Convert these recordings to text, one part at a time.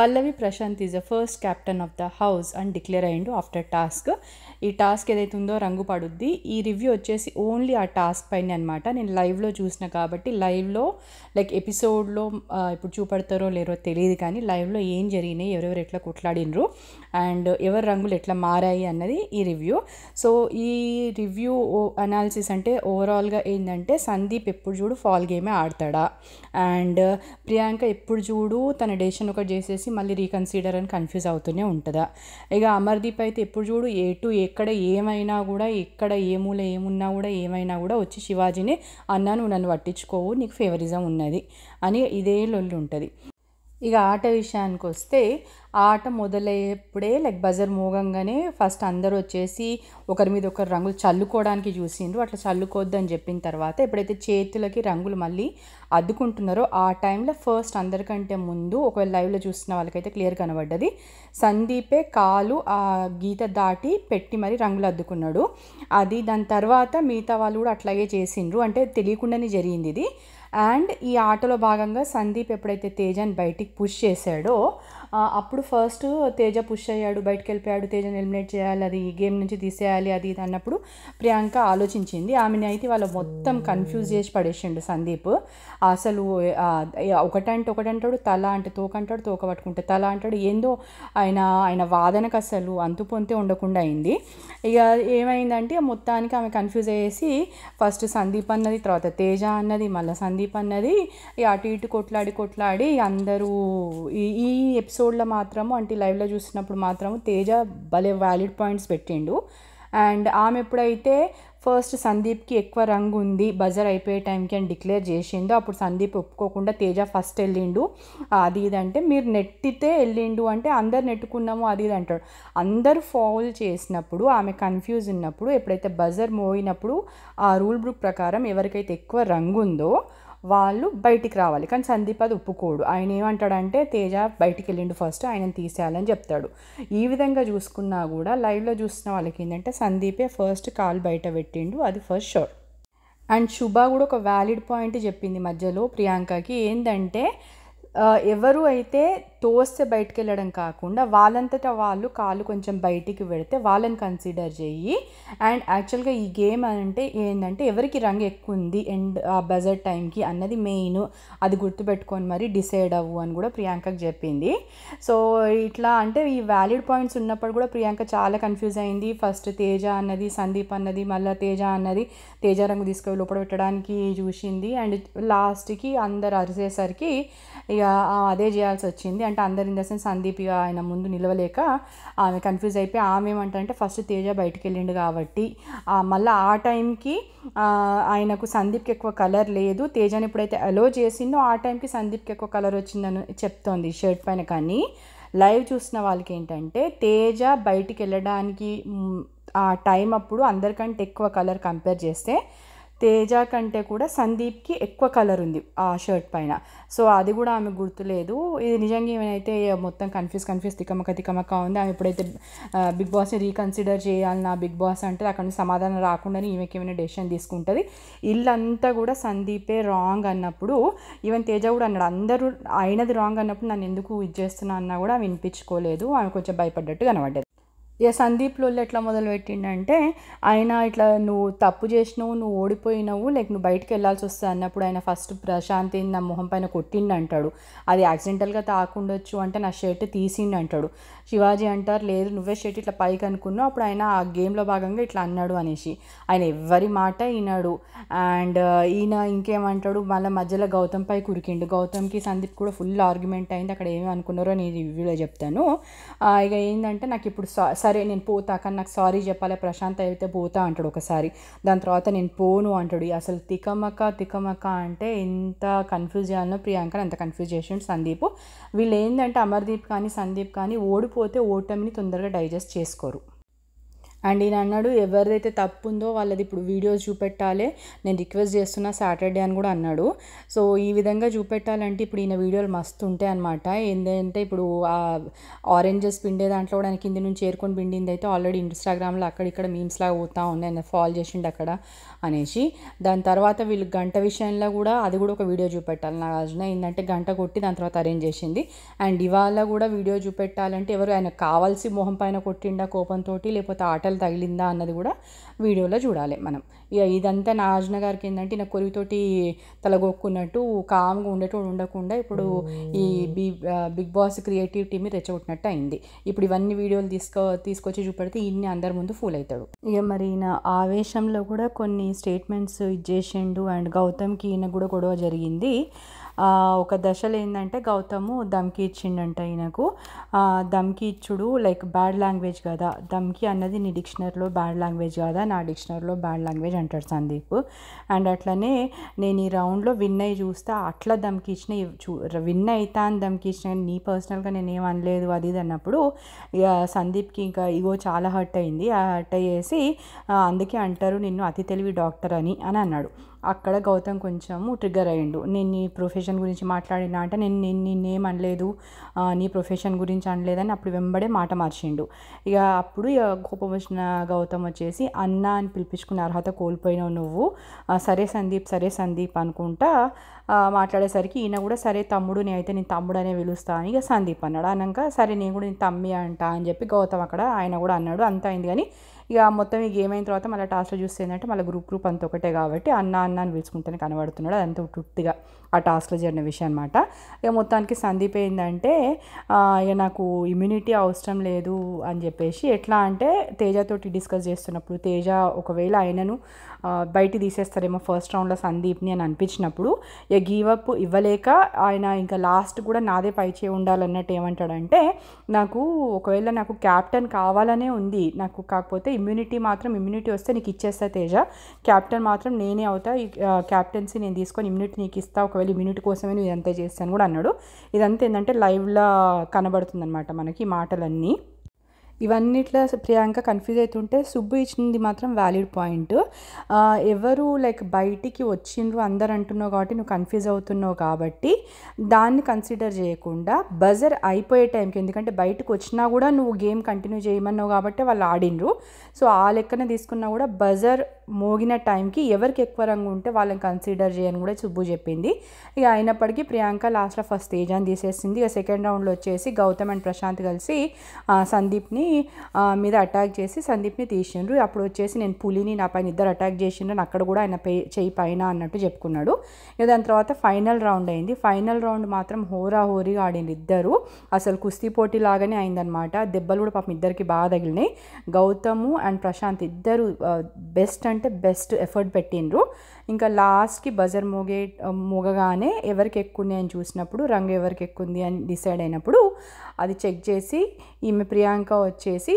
Pallavi Prashant is the first captain of the house అని declare అయ్యిండు after task ఈ task ఏదైతే ఉందో రంగు పడుద్ది ఈ రివ్యూ వచ్చేసి ఓన్లీ ఆ టాస్క్ పైన అనమాట నేను లైవ్లో చూసిన కాబట్టి లైవ్లో లైక్ ఎపిసోడ్లో ఇప్పుడు చూపెడతారో లేరో తెలియదు కానీ లైవ్లో ఏం జరిగినాయి ఎవరెవరు ఎట్లా కొట్లాడినరు అండ్ ఎవరు రంగులు ఎట్లా మారాయి అన్నది ఈ రివ్యూ సో ఈ రివ్యూ అనాలిసిస్ అంటే ఓవరాల్గా ఏంటంటే సందీప్ ఎప్పుడు చూడు ఫాల్ గేమే ఆడతాడా అండ్ ప్రియాంక ఎప్పుడు చూడు తన డెసిషన్ ఒకటి చేసేసి చేసి మళ్ళీ రీకన్సిడర్ అని కన్ఫ్యూజ్ అవుతూనే ఉంటుందా ఇక అమర్దీప్ అయితే ఎప్పుడు చూడు ఎటు ఎక్కడ ఏమైనా కూడా ఎక్కడ ఏ మూల ఏమున్నా కూడా ఏమైనా కూడా వచ్చి శివాజీని అన్నాను నన్ను పట్టించుకోవు నీకు ఫేవరిజం ఉన్నది అని ఇదే లొల్లు ఉంటుంది ఇక ఆట విషయానికి వస్తే ఆట మొదలయ్యేప్పుడే లైక్ బజర్ మోగంగానే ఫస్ట్ అందరూ వచ్చేసి ఒకరి మీద ఒకరు రంగులు చల్లుకోవడానికి చూసిండ్రు అట్లా అని చెప్పిన తర్వాత ఎప్పుడైతే చేతులకి రంగులు మళ్ళీ అద్దుకుంటున్నారో ఆ టైంలో ఫస్ట్ అందరికంటే ముందు ఒకవేళ లైవ్లో చూసిన వాళ్ళకైతే క్లియర్ కనబడ్డది సందీపే కాలు ఆ గీత దాటి పెట్టి మరి రంగులు అద్దుకున్నాడు అది దాని తర్వాత మిగతా వాళ్ళు కూడా అట్లాగే చేసిండ్రు అంటే తెలియకుండానే జరిగింది ఇది అండ్ ఈ ఆటలో భాగంగా సందీప్ ఎప్పుడైతే తేజాన్ని బయటికి పుష్ చేశాడో అప్పుడు ఫస్ట్ తేజ పుష్ అయ్యాడు బయటకు వెళ్ళిపోయాడు తేజను ఎలిమినేట్ చేయాలి అది గేమ్ నుంచి తీసేయాలి అది ఇది అన్నప్పుడు ప్రియాంక ఆలోచించింది ఆమెని అయితే వాళ్ళు మొత్తం కన్ఫ్యూజ్ చేసి పడేసిండు సందీప్ అసలు ఒకటంటే ఒకటంటాడు తల అంటే తోకంటాడు తోక పట్టుకుంటే తల అంటాడు ఏందో ఆయన ఆయన వాదనకు అసలు అంతు పొంతే ఉండకుండా అయింది ఇక ఏమైందంటే మొత్తానికి ఆమె కన్ఫ్యూజ్ అయ్యేసి ఫస్ట్ సందీప్ అన్నది తర్వాత తేజ అన్నది మళ్ళీ సందీప్ అన్నది అటు ఇటు కొట్లాడి కొట్లాడి అందరూ ఈ ఎపిసోడ్ ఎపిసోడ్లో మాత్రము అంటే లైవ్లో చూసినప్పుడు మాత్రము తేజ భలే వ్యాలిడ్ పాయింట్స్ పెట్టిండు అండ్ ఆమె ఎప్పుడైతే ఫస్ట్ సందీప్కి ఎక్కువ రంగు ఉంది బజర్ అయిపోయే టైంకి అని డిక్లేర్ చేసిందో అప్పుడు సందీప్ ఒప్పుకోకుండా తేజ ఫస్ట్ వెళ్ళిండు అది ఇది అంటే మీరు నెట్టితే వెళ్ళిండు అంటే అందరు నెట్టుకున్నాము అది ఇది అంటాడు అందరు ఫౌల్ చేసినప్పుడు ఆమె కన్ఫ్యూజ్ ఉన్నప్పుడు ఎప్పుడైతే బజర్ మోయినప్పుడు ఆ రూల్ బుక్ ప్రకారం ఎవరికైతే ఎక్కువ రంగు ఉందో వాళ్ళు బయటికి రావాలి కానీ సందీప్ అది ఒప్పుకోడు ఆయన ఏమంటాడంటే తేజ బయటికి వెళ్ళిండు ఫస్ట్ ఆయనను తీసేయాలని చెప్తాడు ఈ విధంగా చూసుకున్నా కూడా లైవ్లో చూసిన వాళ్ళకి ఏంటంటే సందీపే ఫస్ట్ కాల్ బయట పెట్టిండు అది ఫస్ట్ షోర్ అండ్ శుభ కూడా ఒక వ్యాలిడ్ పాయింట్ చెప్పింది మధ్యలో ప్రియాంకకి ఏంటంటే ఎవరు అయితే తోస్తే బయటికి వెళ్ళడం కాకుండా వాళ్ళంతటా వాళ్ళు కాలు కొంచెం బయటికి పెడితే వాళ్ళని కన్సిడర్ చేయి అండ్ యాక్చువల్గా ఈ గేమ్ అంటే ఏంటంటే ఎవరికి రంగు ఎక్కువ ఉంది ఎండ్ ఆ బజర్ టైంకి అన్నది మెయిన్ అది గుర్తుపెట్టుకొని మరి డిసైడ్ అవ్వు అని కూడా ప్రియాంకకు చెప్పింది సో ఇట్లా అంటే ఈ వ్యాలిడ్ పాయింట్స్ ఉన్నప్పుడు కూడా ప్రియాంక చాలా కన్ఫ్యూజ్ అయింది ఫస్ట్ తేజ అన్నది సందీప్ అన్నది మళ్ళీ తేజ అన్నది తేజ రంగు తీసుకొని లోపల పెట్టడానికి చూసింది అండ్ లాస్ట్కి అందరు అరిసేసరికి ఇక అదే చేయాల్సి వచ్చింది అంటే అందరు ఇన్ ద సెన్స్ సందీప్ ఆయన ముందు నిలవలేక ఆమె కన్ఫ్యూజ్ అయిపోయి ఆమె ఏమంటారంటే ఫస్ట్ తేజ బయటికి వెళ్ళిండు కాబట్టి మళ్ళీ ఆ టైంకి ఆయనకు సందీప్కి ఎక్కువ కలర్ లేదు తేజని ఎప్పుడైతే అలో చేసిందో ఆ టైంకి సందీప్కి ఎక్కువ కలర్ వచ్చిందని చెప్తోంది షర్ట్ పైన కానీ లైవ్ చూసిన వాళ్ళకి ఏంటంటే తేజ బయటికి వెళ్ళడానికి ఆ టైం అప్పుడు అందరికంటే ఎక్కువ కలర్ కంపేర్ చేస్తే తేజ కంటే కూడా సందీప్కి ఎక్కువ కలర్ ఉంది ఆ షర్ట్ పైన సో అది కూడా ఆమె గుర్తులేదు ఇది నిజంగా ఏమైతే మొత్తం కన్ఫ్యూజ్ కన్ఫ్యూజ్ తికమక తికమక ఉంది ఆమె ఎప్పుడైతే బిగ్ బాస్ని రీకన్సిడర్ చేయాలి నా బిగ్ బాస్ అంటే అక్కడ సమాధానం రాకుండానే ఈమెకి ఏమైనా డెసిషన్ తీసుకుంటుంది ఇల్లంతా కూడా సందీపే రాంగ్ అన్నప్పుడు ఈవెన్ తేజ కూడా అన్నాడు అందరూ అయినది రాంగ్ అన్నప్పుడు నన్ను ఎందుకు ఇది చేస్తున్నా అన్నా కూడా వినిపించుకోలేదు ఆమె కొంచెం భయపడ్డట్టు కనబడ్డది ఇక సందీప్ లోళ్ళు ఎట్లా మొదలుపెట్టిండంటే ఆయన ఇట్లా నువ్వు తప్పు చేసినావు నువ్వు ఓడిపోయినావు లైక్ నువ్వు బయటకు వెళ్ళాల్సి వస్తుంది అన్నప్పుడు ఆయన ఫస్ట్ ప్రశాంతి నా మొహం పైన కొట్టిండు అంటాడు అది యాక్సిడెంటల్గా తాకుండొచ్చు అంటే నా షర్ట్ తీసిండు అంటాడు శివాజీ అంటారు లేదు నువ్వే షర్ట్ ఇట్లా పైకి అనుకున్నావు అప్పుడు ఆయన ఆ గేమ్లో భాగంగా ఇట్లా అన్నాడు అనేసి ఆయన ఎవరి మాట ఈనాడు అండ్ ఈయన ఇంకేమంటాడు మళ్ళీ మధ్యలో గౌతమ్ పై కురికిండు గౌతమ్కి సందీప్ కూడా ఫుల్ ఆర్గ్యుమెంట్ అయింది అక్కడ ఏమి అనుకున్నారో నేను వీడియో చెప్తాను ఇక ఏంటంటే నాకు ఇప్పుడు సరే నేను పోతా కానీ నాకు సారీ చెప్పాలి ప్రశాంత్ అయితే పోతా అంటాడు ఒకసారి దాని తర్వాత నేను పోను అంటాడు అసలు తికమక తికమక అంటే ఎంత కన్ఫ్యూజ్ చేయాలనో ప్రియాంక అంత కన్ఫ్యూజ్ చేసిండు సందీప్ వీళ్ళు ఏంటంటే అమర్దీప్ కానీ సందీప్ కానీ ఓడిపోతే ఓటమిని తొందరగా డైజెస్ట్ చేసుకోరు అండ్ ఈయన అన్నాడు ఎవరిదైతే తప్పు ఉందో వాళ్ళది ఇప్పుడు వీడియోస్ చూపెట్టాలి నేను రిక్వెస్ట్ చేస్తున్నా సాటర్డే అని కూడా అన్నాడు సో ఈ విధంగా చూపెట్టాలంటే ఇప్పుడు ఈయన వీడియోలు మస్తు ఉంటాయి అనమాట ఏంటంటే ఇప్పుడు ఆరెంజెస్ పిండే దాంట్లో కూడా ఆయన కింద నుంచి చేరుకొని పిండింది అయితే ఆల్రెడీ ఇన్స్టాగ్రామ్లో అక్కడిక్కడ మీమ్స్ లాగా పోతా ఉంది ఆయన ఫాల్ చేసిండు అక్కడ అనేసి దాని తర్వాత వీళ్ళు గంట విషయంలో కూడా అది కూడా ఒక వీడియో చూపెట్టాలి నాగార్జున ఏంటంటే గంట కొట్టి దాని తర్వాత అరేంజ్ చేసింది అండ్ ఇవాళ కూడా వీడియో చూపెట్టాలంటే ఎవరు ఆయన కావాల్సి మొహం పైన కొట్టిండా కోపంతో లేకపోతే ఆట బట్టలు తగిలిందా అన్నది కూడా వీడియోలో చూడాలి మనం ఇక ఇదంతా నాజన గారికి ఏంటంటే నా కొరివితోటి తలగొక్కున్నట్టు కామ్గా ఉండేటోడు ఉండకుండా ఇప్పుడు ఈ B Bigg Boss creative team రెచ్చగొట్టినట్టు అయింది ఇప్పుడు ఇవన్నీ వీడియోలు తీసుకో తీసుకొచ్చి చూపెడితే ఇన్ని అందరి ముందు ఫూల్ అవుతాడు ఇక మరి ఈయన ఆవేశంలో కూడా కొన్ని స్టేట్మెంట్స్ ఇచ్చేసిండు అండ్ గౌతమ్కి ఈయన కూడా గొడవ జరిగింది ఒక దశలో ఏంటంటే గౌతము ధమ్కి ఇచ్చిండంట ఈయనకు ధమ్కి ఇచ్చుడు లైక్ బ్యాడ్ లాంగ్వేజ్ కదా ధమ్కి అన్నది నీ డిక్షనరీలో బ్యాడ్ లాంగ్వేజ్ కదా నా డిక్షనరీలో బ్యాడ్ లాంగ్వేజ్ అంటాడు సందీప్ అండ్ అట్లనే నేను ఈ రౌండ్లో విన్ అయ్యి చూస్తే అట్లా ధమ్కి ఇచ్చిన చూ విన్ అవుతా అని ధమ్కి ఇచ్చిన నీ పర్సనల్గా నేను ఏం అనలేదు అది ఇది అన్నప్పుడు సందీప్కి ఇంకా ఇగో చాలా హర్ట్ అయింది హర్ట్ అయ్యేసి అందుకే అంటారు నిన్ను అతి తెలివి డాక్టర్ అని అని అన్నాడు అక్కడ గౌతమ్ కొంచెము ట్రిగ్గర్ అయ్యిండు నేను నీ ప్రొఫెషన్ గురించి మాట్లాడినా అంటే నేను నేను నిన్నేం అనలేదు నీ ప్రొఫెషన్ గురించి అనలేదని అప్పుడు వెంబడే మాట మార్చిండు ఇక అప్పుడు ఇక కోపం వచ్చిన గౌతమ్ వచ్చేసి అన్న అని పిలిపించుకున్న అర్హత కోల్పోయినావు నువ్వు సరే సందీప్ సరే సందీప్ అనుకుంటా మాట్లాడేసరికి ఈయన కూడా సరే తమ్ముడు నేను అయితే నేను తమ్ముడు అనే పిలుస్తా అని ఇక సందీప్ అన్నాడు అన్నాక సరే నేను కూడా నేను తమ్మి అంట అని చెప్పి గౌతమ్ అక్కడ ఆయన కూడా అన్నాడు అంత అయింది కానీ ఇక మొత్తం ఇక ఏమైన తర్వాత మళ్ళీ టాస్క్లో చూస్తే ఏంటంటే మళ్ళీ గ్రూప్ గ్రూప్ అంత ఒకటే కాబట్టి అన్న అన్న అని పిలుచుకుంటేనే కనబడుతున్నాడు అదంతా తృప్తిగా ఆ టాస్క్లో జరిగిన విషయం అనమాట ఇక మొత్తానికి సందీప్ ఏంటంటే ఇక నాకు ఇమ్యూనిటీ అవసరం లేదు అని చెప్పేసి ఎట్లా అంటే తేజతోటి డిస్కస్ చేస్తున్నప్పుడు తేజ ఒకవేళ ఆయనను బయట తీసేస్తారేమో ఫస్ట్ రౌండ్లో సందీప్ని అని అనిపించినప్పుడు ఇక గీవప్ ఇవ్వలేక ఆయన ఇంకా లాస్ట్ కూడా నాదే పైచే ఉండాలన్నట్టు ఏమంటాడంటే నాకు ఒకవేళ నాకు క్యాప్టెన్ కావాలనే ఉంది నాకు కాకపోతే ఇమ్యూనిటీ మాత్రం ఇమ్యూనిటీ వస్తే నీకు ఇచ్చేస్తా తేజ క్యాప్టెన్ మాత్రం నేనే అవుతా ఈ క్యాప్టెన్సీ నేను తీసుకొని ఇమ్యూనిటీ నీకు ఇస్తా ఒకవేళ ఇమ్యూనిటీ కోసమే నువ్వు ఇదంతా చేస్తాను కూడా అన్నాడు ఇదంతా ఏంటంటే లైవ్లో కనబడుతుందన్నమాట మనకి మాటలన్నీ ఇవన్నిట్లో ప్రియాంక కన్ఫ్యూజ్ అవుతుంటే సుబ్బు ఇచ్చింది మాత్రం వ్యాలిడ్ పాయింట్ ఎవరు లైక్ బయటికి వచ్చిండ్రు అందరు అంటున్నావు కాబట్టి నువ్వు కన్ఫ్యూజ్ అవుతున్నావు కాబట్టి దాన్ని కన్సిడర్ చేయకుండా బజర్ అయిపోయే టైంకి ఎందుకంటే బయటకు వచ్చినా కూడా నువ్వు గేమ్ కంటిన్యూ చేయమన్నావు కాబట్టి వాళ్ళు ఆడిండ్రు సో ఆ లెక్కన తీసుకున్నా కూడా బజర్ మోగిన టైంకి ఎవరికి ఎక్కువ రంగు ఉంటే వాళ్ళని కన్సిడర్ చేయని కూడా సుబ్బు చెప్పింది ఇక అయినప్పటికీ ప్రియాంక లాస్ట్లో ఫస్ట్ స్టేజ్ అని తీసేసింది ఇక సెకండ్ రౌండ్లో వచ్చేసి గౌతమ్ అండ్ ప్రశాంత్ కలిసి సందీప్ని మీద అటాక్ చేసి సందీప్ని తీసిండ్రు అప్పుడు వచ్చేసి నేను పులిని నా పైన ఇద్దరు అటాక్ చేసిండ్రు అక్కడ కూడా ఆయన పే చేయి పైన అన్నట్టు చెప్పుకున్నాడు ఇక దాని తర్వాత ఫైనల్ రౌండ్ అయింది ఫైనల్ రౌండ్ మాత్రం హోరా హోరీగా ఆడింది ఇద్దరు అసలు కుస్తీ పోటీ లాగానే అయిందనమాట దెబ్బలు కూడా పాపం ఇద్దరికి బాగా తగిలినాయి గౌతము అండ్ ప్రశాంత్ ఇద్దరు బెస్ట్ అంటే బెస్ట్ ఎఫర్ట్ పెట్టిండ్రు ఇంకా లాస్ట్కి బజర్ మోగే మోగగానే ఎవరికి ఎక్కువ అని చూసినప్పుడు రంగు ఎవరికి ఎక్కువ ఉంది అని డిసైడ్ అయినప్పుడు అది చెక్ చేసి ఈమె ప్రియాంక వచ్చేసి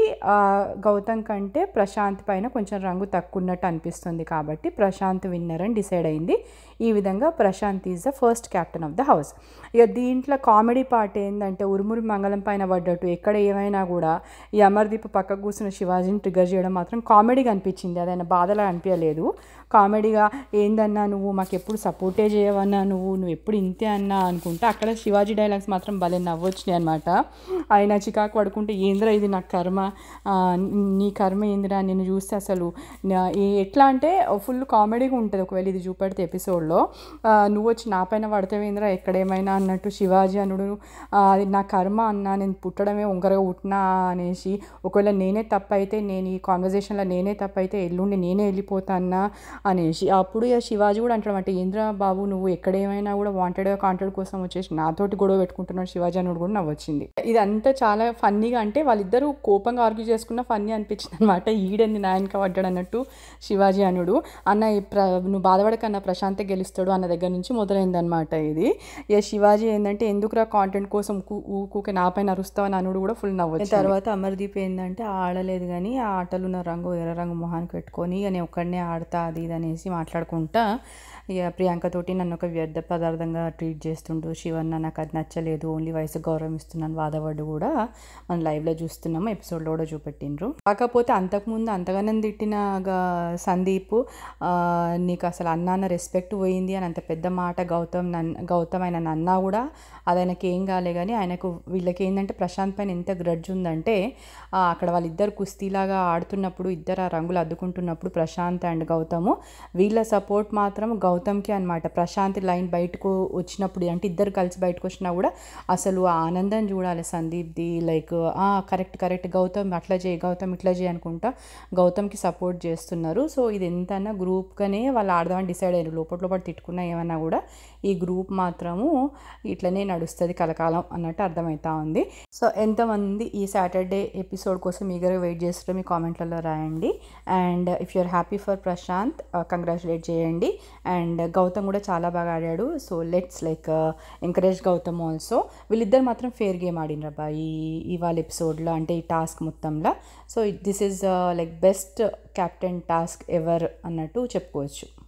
గౌతమ్ కంటే ప్రశాంత్ పైన కొంచెం రంగు తక్కువ ఉన్నట్టు అనిపిస్తుంది కాబట్టి ప్రశాంత్ విన్నర్ అని డిసైడ్ అయింది ఈ విధంగా Prashant is the first captain of the house ఇక దీంట్లో కామెడీ పార్ట్ ఏంటంటే ఉరుమురి మంగళం పైన పడ్డట్టు ఎక్కడ ఏమైనా కూడా ఈ అమర్దీప్ పక్కకు కూర్చున్న శివాజీని ట్రిగర్ చేయడం మాత్రం కామెడీగా అనిపించింది అదైనా బాధలా అనిపించలేదు కామెడీగా ఏందన్నా నువ్వు మాకు ఎప్పుడు సపోర్టే చేయవన్నా నువ్వు నువ్వు ఎప్పుడు ఇంతే అన్నా అనుకుంటా అక్కడ శివాజీ డైలాగ్స్ మాత్రం భలే నవ్వొచ్చినాయి అనమాట ఆయన చికాకు పడుకుంటే ఏందిరా ఇది నా కర్మ నీ కర్మ ఏందిరా నేను చూస్తే అసలు ఎట్లా అంటే ఫుల్ కామెడీగా ఉంటుంది ఒకవేళ ఇది చూపెడితే ఎపిసోడ్లో మూవీలో నువ్వు వచ్చి నా పైన పడతావేంద్ర ఎక్కడేమైనా అన్నట్టు శివాజీ అనుడు అది నా కర్మ అన్న నేను పుట్టడమే ఉంగరగా పుట్టినా అనేసి ఒకవేళ నేనే తప్పైతే నేను ఈ కాన్వర్జేషన్లో నేనే తప్పైతే ఎల్లుండి నేనే వెళ్ళిపోతానా అనేసి అప్పుడు ఇక శివాజీ కూడా అంటాడు అంటే ఏంద్ర బాబు నువ్వు ఎక్కడేమైనా కూడా వాంటెడ్ కాంటెడ్ కోసం వచ్చేసి నాతోటి గొడవ పెట్టుకుంటున్నాడు శివాజీ అనుడు కూడా నవ్వొచ్చింది ఇదంతా చాలా ఫన్నీగా అంటే వాళ్ళిద్దరూ కోపంగా ఆర్గ్యూ చేసుకున్న ఫన్నీ అనిపించింది అనమాట ఈడని నాయనక పడ్డాడు అన్నట్టు శివాజీ అనుడు అన్న నువ్వు బాధపడకన్నా ప్రశాంత్ గెలుస్తాడు అన్న దగ్గర నుంచి మొదలైందనమాట ఇది ఏ శివాజీ ఏంటంటే ఎందుకు రా కాంటెంట్ కోసం ఊకూకే నా పైన అరుస్తావు అని అనుడు కూడా ఫుల్ నవ్వు తర్వాత అమర్దీప్ ఏంటంటే ఆడలేదు కానీ ఆ ఆటలు ఉన్న రంగు ఎర్ర రంగు మొహానికి పెట్టుకొని ఇక నేను ఒక్కడనే ఆడతా అది ఇది అనేసి మాట్లాడుకుంటా ఇక ప్రియాంకతోటి నన్ను ఒక వ్యర్థ పదార్థంగా ట్రీట్ చేస్తుండు శివన్న నాకు అది నచ్చలేదు ఓన్లీ వయసు గౌరవం ఇస్తున్నాను వాదవాడు కూడా మనం లైవ్లో చూస్తున్నాము ఎపిసోడ్లో కూడా చూపెట్టిండ్రు కాకపోతే అంతకుముందు అంతగానం తిట్టిన సందీప్ నీకు అసలు అన్నాన్న రెస్పెక్ట్ పోయి పోయింది అని అంత పెద్ద మాట గౌతమ్ నన్ గౌతమ్ ఆయన నన్నా కూడా అది ఆయనకి ఏం కాలే కానీ ఆయనకు వీళ్ళకి ఏంటంటే ప్రశాంత్ పైన ఎంత గ్రడ్జ్ ఉందంటే అక్కడ వాళ్ళిద్దరు కుస్తీలాగా ఆడుతున్నప్పుడు ఇద్దరు ఆ రంగులు అద్దుకుంటున్నప్పుడు ప్రశాంత్ అండ్ గౌతమ్ వీళ్ళ సపోర్ట్ మాత్రం గౌతమ్కి అనమాట ప్రశాంత్ లైన్ బయటకు వచ్చినప్పుడు అంటే ఇద్దరు కలిసి బయటకు వచ్చినా కూడా అసలు ఆ ఆనందం చూడాలి సందీప్ది లైక్ కరెక్ట్ కరెక్ట్ గౌతమ్ అట్లా చేయి గౌతమ్ ఇట్లా చేయి అనుకుంటా గౌతమ్కి సపోర్ట్ చేస్తున్నారు సో ఇది ఎంతైనా గ్రూప్గానే వాళ్ళు ఆడదామని డిసైడ్ అయ్యారు లోపల లోపల కోప్పడి తిట్టుకున్నా ఏమన్నా కూడా ఈ గ్రూప్ మాత్రము ఇట్లనే నడుస్తుంది కలకాలం అన్నట్టు అర్థమవుతా ఉంది సో ఎంతమంది ఈ సాటర్డే ఎపిసోడ్ కోసం ఈగర్గా వెయిట్ చేస్తారో మీ కామెంట్లలో రాయండి and if you're happy for Prashant congratulate చేయండి అండ్ గౌతమ్ కూడా చాలా బాగా ఆడాడు so let's like encourage Gautam also వీళ్ళిద్దరు మాత్రం ఫేర్ గేమ్ ఆడినరబ్బా ఈ ఇవాళ ఎపిసోడ్లో అంటే ఈ టాస్క్ మొత్తంలో so this is like best captain task ever అన్నట్టు చెప్పుకోవచ్చు